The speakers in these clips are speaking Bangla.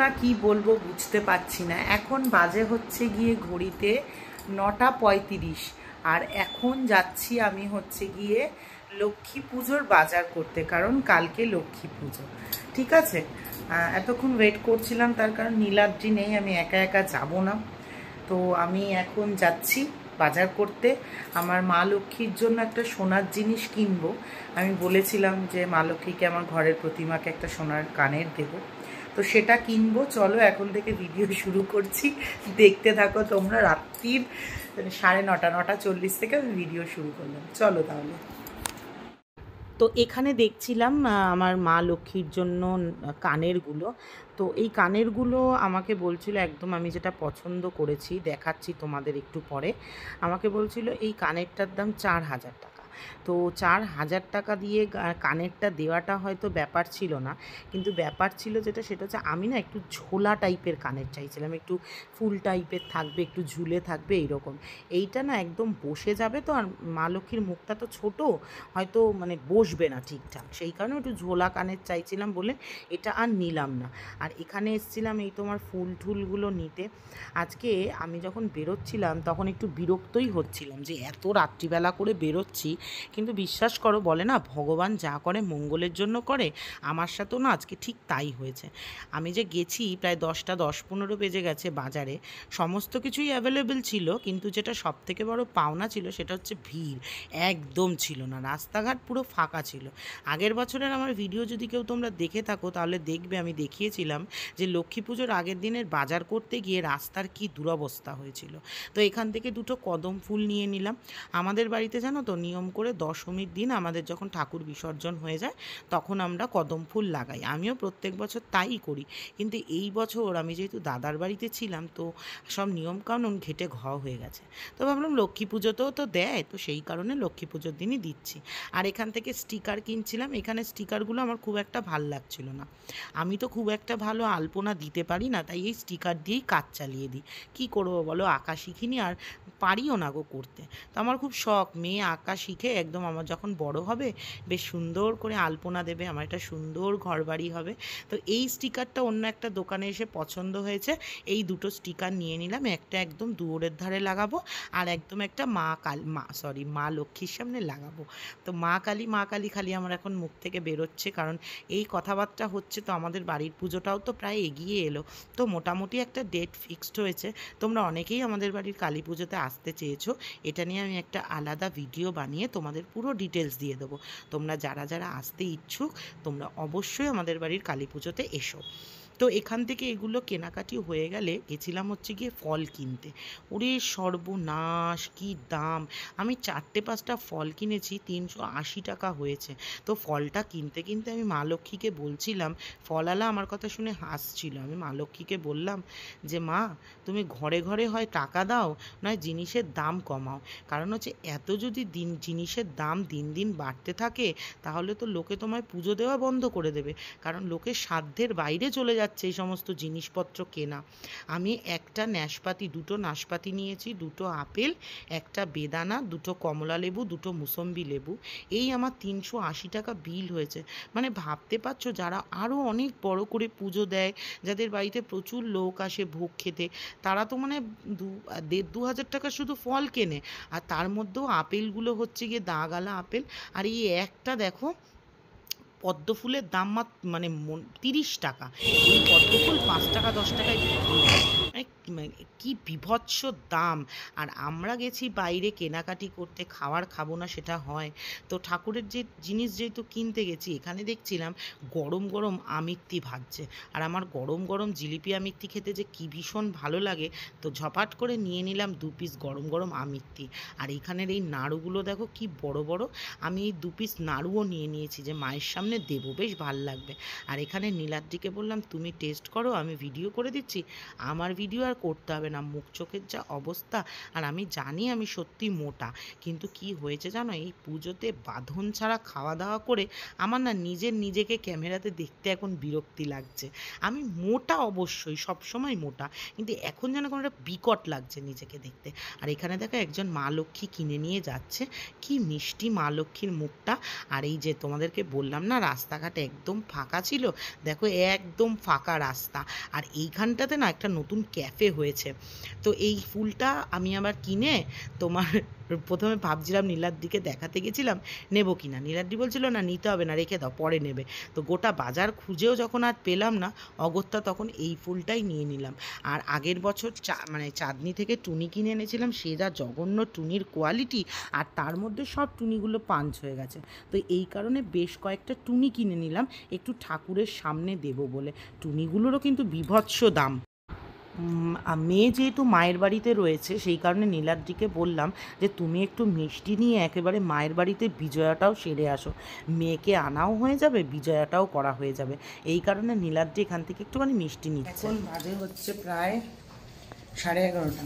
না কি বলবো বুঝতে পারছি না এখন বাজে হচ্ছে গিয়ে ঘড়িতে নটা পঁয়ত্রিশ আর এখন যাচ্ছি আমি হচ্ছে গিয়ে লক্ষ্মী পুজোর বাজার করতে কারণ কালকে লক্ষ্মী পুজো ঠিক আছে এতক্ষণ ওয়েট করছিলাম তার কারণ নীলাদ্রি নেই আমি একা একা যাব না তো আমি এখন যাচ্ছি বাজার করতে আমার মা লক্ষ্মীর জন্য একটা সোনার জিনিস কিনবো আমি বলেছিলাম যে মা লক্ষ্মীকে আমার ঘরের প্রতিমাকে একটা সোনার কানের দেব তো সেটা কিনবো চলো এখন থেকে ভিডিও শুরু করছি দেখতে থাকো তোমরা রাত্রির মানে সাড়ে নটা নটা চল্লিশ থেকে আমি ভিডিও শুরু করলাম চলো তাহলে তো এখানে দেখছিলাম আমার মা লক্ষ্মীর জন্য কানেরগুলো তো এই কানেরগুলো আমাকে বলছিল একদম আমি যেটা পছন্দ করেছি দেখাচ্ছি তোমাদের একটু পরে আমাকে বলছিল এই কানেরটার দাম চার হাজার টাকা তো চার হাজার টাকা দিয়ে কানেরটা দেওয়াটা হয়তো ব্যাপার ছিল না কিন্তু ব্যাপার ছিল যেটা সেটা হচ্ছে আমি না একটু ঝোলা টাইপের কানের চাইছিলাম একটু ফুল টাইপের থাকবে একটু ঝুলে থাকবে এইরকম এইটা না একদম বসে যাবে তো আর মা লক্ষ্মীর মুখটা তো ছোট হয়তো মানে বসবে না ঠিকঠাক সেই কারণে একটু ঝোলা কানের চাইছিলাম বলে এটা আর নিলাম না আর এখানে এসছিলাম এই তোমার ফুল ঠুলগুলো নিতে আজকে আমি যখন বেরোচ্ছিলাম তখন একটু বিরক্তই হচ্ছিলাম যে এত রাত্রিবেলা করে বেরোচ্ছি কিন্তু বিশ্বাস করো বলে না ভগবান যা করে মঙ্গলের জন্য করে আমার সাথেও না আজকে ঠিক তাই হয়েছে আমি যে গেছি প্রায় দশটা দশ পনেরো বেজে গেছে বাজারে সমস্ত কিছুই অ্যাভেলেবেল ছিল কিন্তু যেটা সব থেকে বড় পাওনা ছিল সেটা হচ্ছে ভিড় একদম ছিল না রাস্তাঘাট পুরো ফাঁকা ছিল আগের বছরের আমার ভিডিও যদি কেউ তোমরা দেখে থাকো তাহলে দেখবে আমি দেখিয়েছিলাম যে লক্ষ্মী পুজোর আগের দিনের বাজার করতে গিয়ে রাস্তার কি দুরবস্থা হয়েছিল তো এখান থেকে দুটো কদম ফুল নিয়ে নিলাম আমাদের বাড়িতে জানো তো নিয়ম করে দশমীর দিন আমাদের যখন ঠাকুর বিসর্জন হয়ে যায় তখন আমরা কদম ফুল লাগাই আমিও প্রত্যেক বছর তাই করি কিন্তু এই বছর আমি যেহেতু দাদার বাড়িতে ছিলাম তো সব নিয়মকানুন ঘেটে ঘ হয়ে গেছে তো ভাবলাম লক্ষ্মী পুজোতেও তো দেয় তো সেই কারণে লক্ষ্মী পুজোর দিনই দিচ্ছি আর এখান থেকে স্টিকার কিনছিলাম এখানে স্টিকারগুলো আমার খুব একটা ভাল লাগছিল না আমি তো খুব একটা ভালো আলপনা দিতে পারি না তাই এই স্টিকার দিয়েই কাজ চালিয়ে দিই কী করবো বলো আঁকা শিখিনি আর পারিও না গো করতে তো আমার খুব শখ মেয়ে আঁকা শিখে রেখে একদম আমার যখন বড় হবে বেশ সুন্দর করে আলপনা দেবে আমার একটা সুন্দর ঘর বাড়ি হবে তো এই স্টিকারটা অন্য একটা দোকানে এসে পছন্দ হয়েছে এই দুটো স্টিকার নিয়ে নিলাম একটা একদম দুয়োরের ধারে লাগাবো আর একদম একটা মা কাল মা সরি মা লক্ষ্মীর সামনে লাগাবো তো মা কালী মা কালী খালি আমার এখন মুখ থেকে বেরোচ্ছে কারণ এই কথাবার্তা হচ্ছে তো আমাদের বাড়ির পুজোটাও তো প্রায় এগিয়ে এলো তো মোটামুটি একটা ডেট ফিক্সড হয়েছে তোমরা অনেকেই আমাদের বাড়ির কালী পুজোতে আসতে চেয়েছো এটা নিয়ে আমি একটা আলাদা ভিডিও বানিয়ে তোমাদের পুরো ডিটেলস দিয়ে দেবো তোমরা যারা যারা আসতে ইচ্ছুক তোমরা অবশ্যই আমাদের বাড়ির কালী পুজোতে এসো তো এখান থেকে এগুলো কেনাকাটি হয়ে গেলে গেছিলাম হচ্ছে গিয়ে ফল কিনতে ওরে সর্বনাশ কি দাম আমি চারটে পাঁচটা ফল কিনেছি তিনশো আশি টাকা হয়েছে তো ফলটা কিনতে কিনতে আমি মা লক্ষ্মীকে বলছিলাম ফলালা আমার কথা শুনে হাসছিল আমি মা লক্ষ্মীকে বললাম যে মা তুমি ঘরে ঘরে হয় টাকা দাও নয় জিনিসের দাম কমাও কারণ হচ্ছে এত যদি দিন জিনিসের দাম দিন দিন বাড়তে থাকে তাহলে তো লোকে তোমায় পুজো দেওয়া বন্ধ করে দেবে কারণ লোকে সাধ্যের বাইরে চলে যাবে যাচ্ছে এই সমস্ত জিনিসপত্র কেনা আমি একটা ন্যাশপাতি দুটো নাশপাতি নিয়েছি দুটো আপেল একটা বেদানা দুটো কমলা লেবু দুটো মুসম্বি লেবু এই আমার তিনশো আশি টাকা বিল হয়েছে মানে ভাবতে পারছো যারা আরও অনেক বড় করে পুজো দেয় যাদের বাড়িতে প্রচুর লোক আসে ভোগ খেতে তারা তো মানে দু দেড় দু হাজার টাকা শুধু ফল কেনে আর তার মধ্যেও আপেলগুলো হচ্ছে গিয়ে দাগালা আপেল আর এই একটা দেখো পদ্ম ফুলের দাম মাত্র মানে তিরিশ টাকা এই পদ্ম ফুল পাঁচ টাকা দশ টাকায় মানে মানে, কি বিভৎস দাম আর আমরা গেছি বাইরে কেনাকাটি করতে খাওয়ার খাবো না সেটা হয় তো ঠাকুরের যে জিনিস যেহেতু কিনতে গেছি এখানে দেখছিলাম গরম গরম আমিত্তি ভাজছে আর আমার গরম গরম জিলিপি আমিত্তি খেতে যে কি ভীষণ ভালো লাগে তো ঝপাট করে নিয়ে নিলাম দু পিস গরম গরম আমিত্তি আর এখানের এই নাড়ুগুলো দেখো কি বড় বড় আমি এই দু পিস নাড়ুও নিয়ে নিয়েছি যে মায়ের সামনে দেবো বেশ ভাল লাগবে আর এখানে নীলাদ্রিকে বললাম তুমি টেস্ট করো আমি ভিডিও করে দিচ্ছি আমার ভিডিও আর আর করতে হবে না মুখ চোখের যা অবস্থা আর আমি জানি আমি সত্যি মোটা কিন্তু কি হয়েছে জানো এই পুজোতে বাঁধন ছাড়া খাওয়া দাওয়া করে আমার না নিজের নিজেকে ক্যামেরাতে দেখতে এখন বিরক্তি লাগছে আমি মোটা অবশ্যই সবসময় মোটা কিন্তু এখন যেন কোনো একটা বিকট লাগছে নিজেকে দেখতে আর এখানে দেখো একজন মা লক্ষ্মী কিনে নিয়ে যাচ্ছে কি মিষ্টি মা লক্ষ্মীর মুখটা আর এই যে তোমাদেরকে বললাম না রাস্তাঘাট একদম ফাঁকা ছিল দেখো একদম ফাঁকা রাস্তা আর এইখানটাতে না একটা নতুন ক্যাফে ফুটে হয়েছে তো এই ফুলটা আমি আবার কিনে তোমার প্রথমে ভাবছিলাম নীলার দিকে দেখাতে গেছিলাম নেব কি না নীলাদ্রি বলছিল না নিতে হবে না রেখে দাও পরে নেবে তো গোটা বাজার খুঁজেও যখন আর পেলাম না অগত্যা তখন এই ফুলটাই নিয়ে নিলাম আর আগের বছর চা মানে চাঁদনি থেকে টুনি কিনে এনেছিলাম সে যা জঘন্য টুনির কোয়ালিটি আর তার মধ্যে সব টুনিগুলো পাঞ্চ হয়ে গেছে তো এই কারণে বেশ কয়েকটা টুনি কিনে নিলাম একটু ঠাকুরের সামনে দেব বলে টুনিগুলোরও কিন্তু বিভৎস দাম মেয়ে যেহেতু মায়ের বাড়িতে রয়েছে সেই কারণে নীলাদ্রিকে বললাম যে তুমি একটু মিষ্টি নিয়ে একেবারে মায়ের বাড়িতে বিজয়াটাও সেরে আসো মেয়েকে আনাও হয়ে যাবে বিজয়াটাও করা হয়ে যাবে এই কারণে নীলাদ্রি এখান থেকে একটুখানি মিষ্টি নিচ্ছে বাজে হচ্ছে প্রায় সাড়ে এগারোটা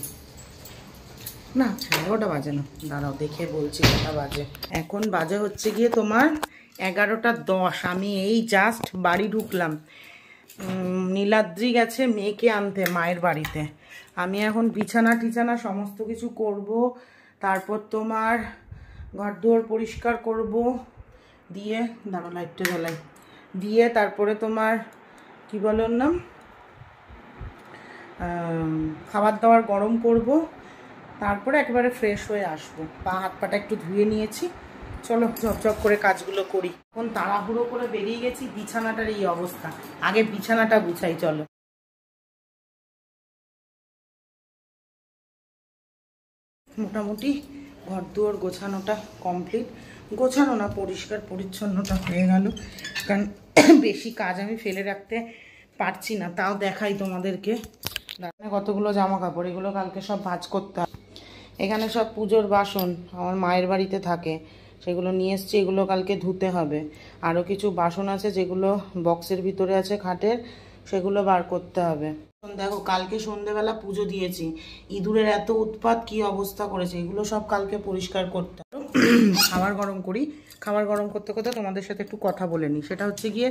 না সাড়ে এগারোটা বাজে না দাঁড়াও দেখে বলছি কটা বাজে এখন বাজে হচ্ছে গিয়ে তোমার এগারোটা দশ আমি এই জাস্ট বাড়ি ঢুকলাম নীলাদ্রি গেছে মেয়েকে আনতে মায়ের বাড়িতে আমি এখন বিছানা টিছানা সমস্ত কিছু করব তারপর তোমার ঘর দুয়ার পরিষ্কার করব দিয়ে দাঁড়ো লাইটটা জ্বালাই দিয়ে তারপরে তোমার কি বল নাম খাবার দাবার গরম করব তারপরে একেবারে ফ্রেশ হয়ে আসবো পা হাত পাটা একটু ধুয়ে নিয়েছি চলো ঝকঝক করে কাজগুলো করি এখন তাড়াহুড়ো করে বেরিয়ে গেছি বিছানাটার এই অবস্থা আগে বিছানাটা গুছাই চলো মোটামুটি ঘর দুয়ার গোছানোটা কমপ্লিট গোছানো না পরিষ্কার পরিচ্ছন্নটা হয়ে গেল কারণ বেশি কাজ আমি ফেলে রাখতে পারছি না তাও দেখাই তোমাদেরকে কতগুলো জামা কাপড় এগুলো কালকে সব ভাজ করতে এখানে সব পুজোর বাসন আমার মায়ের বাড়িতে থাকে সেগুলো নিয়ে এসছি এগুলো কালকে ধুতে হবে আরও কিছু বাসন আছে যেগুলো বক্সের ভিতরে আছে খাটের সেগুলো বার করতে হবে দেখো কালকে সন্ধেবেলা পুজো দিয়েছি ইঁদুরের এত উৎপাত কি অবস্থা করেছে এগুলো সব কালকে পরিষ্কার করতে খাবার গরম করি খাবার গরম করতে করতে তোমাদের সাথে একটু কথা বলে নিই সেটা হচ্ছে গিয়ে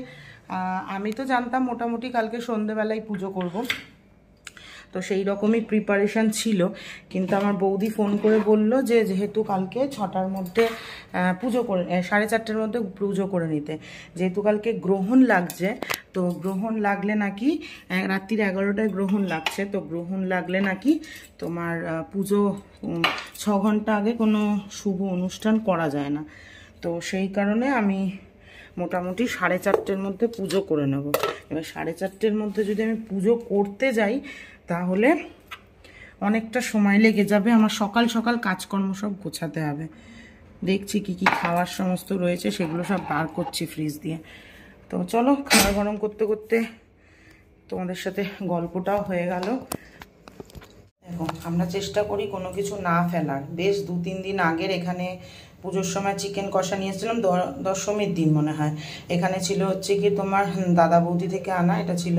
আমি তো জানতাম মোটামুটি কালকে সন্ধ্যেবেলায় পুজো করব তো সেই রকমই প্রিপারেশান ছিল কিন্তু আমার বৌদি ফোন করে বলল যে যেহেতু কালকে ছটার মধ্যে পুজো করে সাড়ে চারটের মধ্যে পুজো করে নিতে যেহেতু কালকে গ্রহণ লাগছে তো গ্রহণ লাগলে নাকি রাত্রির এগারোটায় গ্রহণ লাগছে তো গ্রহণ লাগলে নাকি তোমার পুজো ছ ঘন্টা আগে কোনো শুভ অনুষ্ঠান করা যায় না তো সেই কারণে আমি মোটামুটি সাড়ে চারটের মধ্যে পুজো করে নেব এবার সাড়ে চারটের মধ্যে যদি আমি পুজো করতে যাই তাহলে অনেকটা সময় লেগে যাবে আমার সকাল সকাল কাজকর্ম সব গোছাতে হবে দেখছি কি কি খাওয়ার সমস্ত রয়েছে সেগুলো সব বার করছি ফ্রিজ দিয়ে তো চলো খাওয়া গরম করতে করতে তোমাদের সাথে গল্পটাও হয়ে গেল দেখো আমরা চেষ্টা করি কোনো কিছু না ফেলার বেশ দু তিন দিন আগের এখানে পুজোর সময় চিকেন কষা নিয়েছিলাম দশমীর দিন মনে হয় এখানে ছিল হচ্ছে কি তোমার দাদা বৌদি থেকে আনা এটা ছিল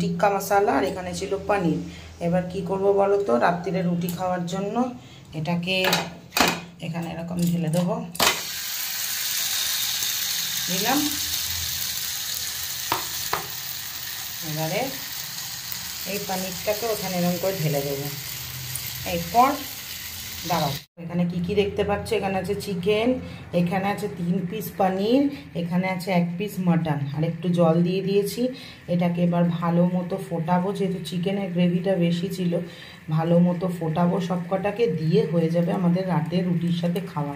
টিক্কা মশালা আর এখানে ছিল পানির এবার কি করব বলো তো রাত্রিরে রুটি খাওয়ার জন্য এটাকে এখানে এরকম ঢেলে দেবো দিলাম এবারে এই পানিরটাকে ওখানে এরকম করে ঢেলে দেবো এরপর দাঁড়াও এখানে কি কি দেখতে পাচ্ছ এখানে আছে চিকেন এখানে আছে তিন পিস পানির এখানে আছে এক পিস মাটন আর একটু জল দিয়ে দিয়েছি এটাকে এবার ভালো মতো ফোটাবো যেহেতু চিকেনের গ্রেভিটা বেশি ছিল ভালো মতো ফোটাবো সব কটাকে দিয়ে হয়ে যাবে আমাদের রাতে রুটির সাথে খাওয়া